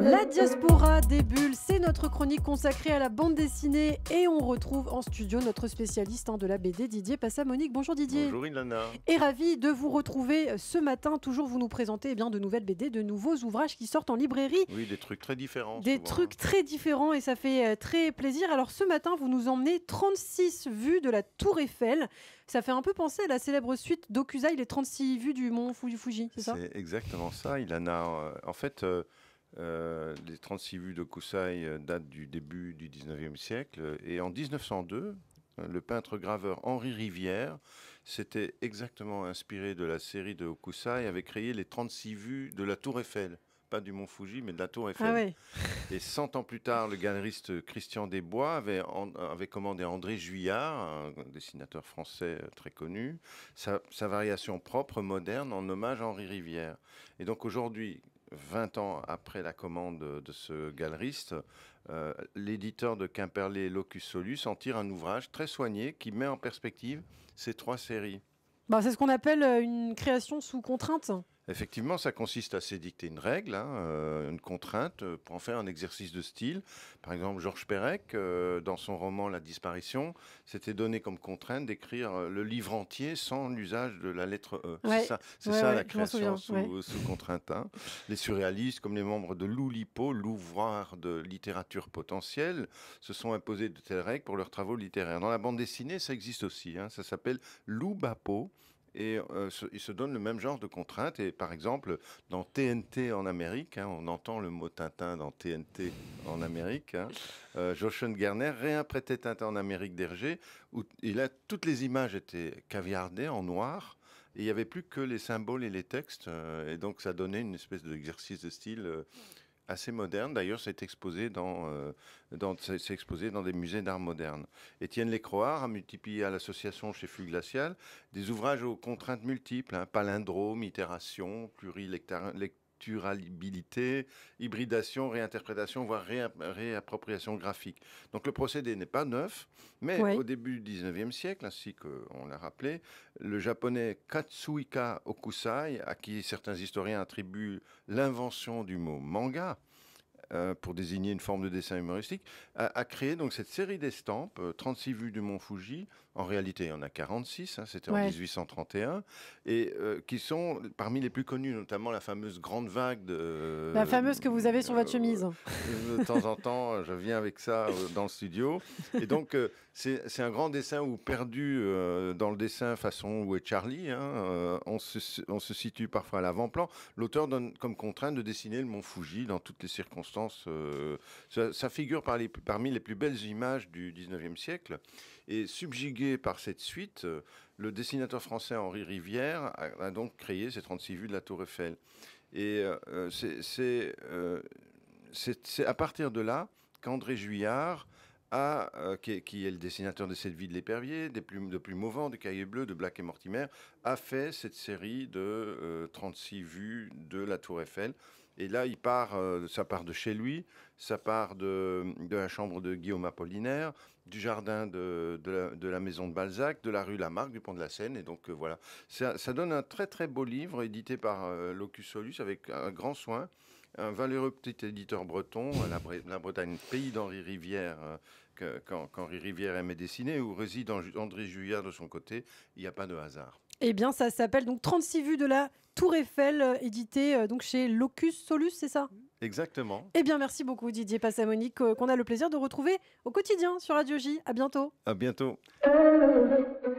La diaspora des bulles, c'est notre chronique consacrée à la bande dessinée et on retrouve en studio notre spécialiste hein, de la BD, Didier Passamonique. Bonjour Didier. Bonjour Ilana. Et ravi de vous retrouver euh, ce matin. Toujours vous nous présentez eh bien, de nouvelles BD, de nouveaux ouvrages qui sortent en librairie. Oui, des trucs très différents. Des trucs hein. très différents et ça fait euh, très plaisir. Alors ce matin, vous nous emmenez 36 vues de la Tour Eiffel. Ça fait un peu penser à la célèbre suite d'Okuzai, les 36 vues du mont Fuji, c'est ça C'est exactement ça, Ilana. En fait, euh, euh, les 36 vues de Kusai euh, datent du début du 19e siècle. Et en 1902, euh, le peintre-graveur Henri Rivière s'était exactement inspiré de la série de Hokusai avait créé les 36 vues de la Tour Eiffel. Pas du Mont Fuji, mais de la Tour Eiffel. Ah Et 100 ans plus tard, le galeriste Christian Desbois avait, commandé André Juillard, un dessinateur français très connu, sa, sa variation propre, moderne, en hommage à Henri Rivière. Et donc aujourd'hui, 20 ans après la commande de ce galeriste, euh, l'éditeur de Quimperlé Locus Solus en tire un ouvrage très soigné qui met en perspective ces trois séries. Bah, c'est ce qu'on appelle euh, une création sous contrainte. Effectivement, ça consiste à s'édicter une règle, hein, euh, une contrainte euh, pour en faire un exercice de style. Par exemple, Georges Perec, euh, dans son roman La disparition, s'était donné comme contrainte d'écrire le livre entier sans l'usage de la lettre E. c'est ça, la création sous, contrainte. Hein. Les surréalistes, comme les membres de l'Oulipo, l'ouvroir de littérature potentielle, se sont imposés de telles règles pour leurs travaux littéraires. Dans la bande dessinée, ça existe aussi. Hein. ça s'appelle l'Oubapo et il euh, se, ils se donnent le même genre de contraintes. Et par exemple, dans TNT en Amérique, hein, on entend le mot Tintin dans TNT en Amérique. Hein, euh, Jochen Gerner réimprétait Tintin en Amérique d'Hergé, où il a, toutes les images étaient caviardées en noir. il n'y avait plus que les symboles et les textes. Euh, et donc, ça donnait une espèce d'exercice de style euh, assez moderne. D'ailleurs, c'est exposé dans, euh, dans exposé dans des musées d'art moderne. Étienne Lécroard a multiplié à l'association chez Flux des ouvrages aux contraintes multiples, hein, palindrome, itération, Durabilité, hybridation, réinterprétation, voire réappropriation graphique. Donc le procédé n'est pas neuf, mais au début du 19e siècle, ainsi qu'on l'a rappelé, le japonais Katsuika Okusai, à qui certains historiens attribuent l'invention du mot manga, euh, pour désigner une forme de dessin humoristique, a, créé donc cette série d'estampes, 36 euh, vues du mont Fuji, en réalité il y en a 46, hein, c'était en 1831, et euh, qui sont parmi les plus connues, notamment la fameuse grande vague de... la fameuse que vous avez sur votre chemise. de temps en temps, je viens avec ça dans le studio. Et donc c'est un grand dessin où perdu dans le dessin façon où est Charlie, hein, on, se, on se situe parfois à l'avant-plan, l'auteur donne comme contrainte de dessiner le mont Fuji dans toutes les circonstances euh, ça, figure parmi les plus belles images du 19e siècle. Et subjugué par cette suite, le dessinateur français Henri Rivière a, donc créé ces 36 vues de la Tour Eiffel. Et euh, euh, c'est à partir de là qu'André Juillard qui, est, le dessinateur de cette vie de l'épervier, des plumes de plus au du cahier bleu, de Black et Mortimer, a fait cette série de 36 vues de la Tour Eiffel et là, il part, euh, ça part de chez lui, ça part de, la chambre de Guillaume Apollinaire, du jardin de, la, maison de Balzac, de la rue Lamarck, du pont de la Seine. Et donc euh, voilà, ça, donne un très très beau livre édité par euh, Locus Solus avec un grand soin un valeureux petit éditeur breton, la, Bretagne, pays d'Henri Rivière, euh, qu'Henri Rivière aimait dessiner, où réside André Juillard de son côté, il n'y a pas de hasard. Eh bien, ça s'appelle donc 36 vues de la Tour Eiffel, euh, édité euh, donc chez Locus Solus, c'est ça Exactement. Eh bien, merci beaucoup Didier Passamonique, qu'on a le plaisir de retrouver au quotidien sur Radio J. À bientôt. À bientôt.